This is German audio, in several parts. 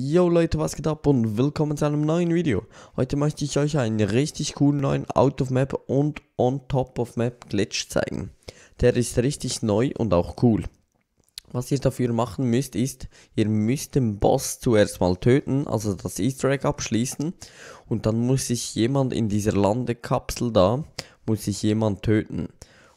Yo Leute, was geht ab und willkommen zu einem neuen Video. Heute möchte ich euch einen richtig coolen neuen Out of Map und On Top of Map Glitch zeigen. Der ist richtig neu und auch cool. Was ihr dafür machen müsst ist, ihr müsst den Boss zuerst mal töten, also das Easter Egg abschließen und dann muss sich jemand in dieser Landekapsel da, muss sich jemand töten.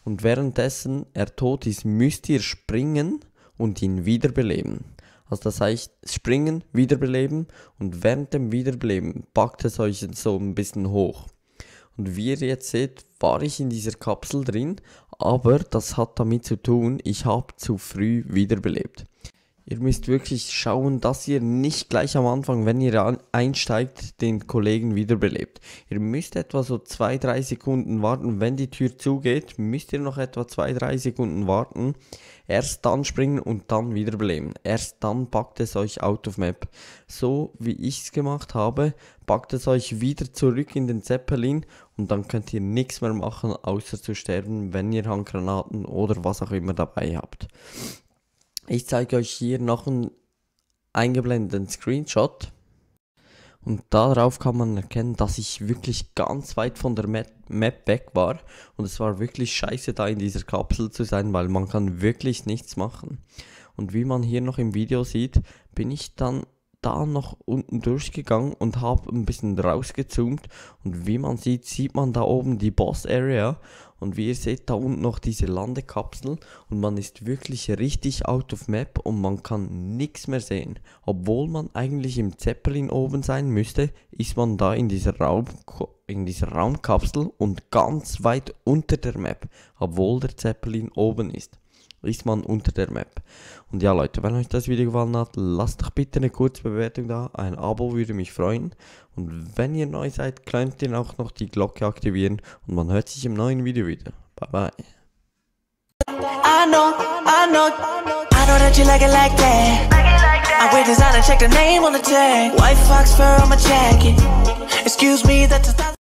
Und währenddessen er tot ist, müsst ihr springen und ihn wiederbeleben. Also das heißt, springen, wiederbeleben und während dem Wiederbeleben packt es euch so ein bisschen hoch. Und wie ihr jetzt seht, war ich in dieser Kapsel drin, aber das hat damit zu tun, ich habe zu früh wiederbelebt. Ihr müsst wirklich schauen, dass ihr nicht gleich am Anfang, wenn ihr einsteigt, den Kollegen wiederbelebt. Ihr müsst etwa so 2-3 Sekunden warten. Wenn die Tür zugeht, müsst ihr noch etwa 2-3 Sekunden warten. Erst dann springen und dann wiederbeleben. Erst dann packt es euch out of map. So wie ich es gemacht habe, packt es euch wieder zurück in den Zeppelin und dann könnt ihr nichts mehr machen, außer zu sterben, wenn ihr Handgranaten oder was auch immer dabei habt. Ich zeige euch hier noch einen eingeblendeten Screenshot. Und darauf kann man erkennen, dass ich wirklich ganz weit von der Map, weg war. Und es war wirklich scheiße, da in dieser Kapsel zu sein, weil man kann wirklich nichts machen. Und wie man hier noch im Video sieht, bin ich dann da noch unten durchgegangen und habe ein bisschen rausgezoomt. Und wie man sieht, sieht man da oben die Boss Area. Und wie ihr seht, da unten noch diese Landekapsel. Und man ist wirklich richtig out of map und man kann nichts mehr sehen. Obwohl man eigentlich im Zeppelin oben sein müsste, ist man da in dieser, Raum, in dieser Raumkapsel und ganz weit unter der Map. Obwohl der Zeppelin oben ist ist man unter der Map. Und ja Leute, wenn euch das Video gefallen hat, lasst doch bitte eine kurze Bewertung da, ein Abo würde mich freuen. Und wenn ihr neu seid, könnt ihr auch noch die Glocke aktivieren und man hört sich im neuen Video wieder. Bye bye. I know, I know, I know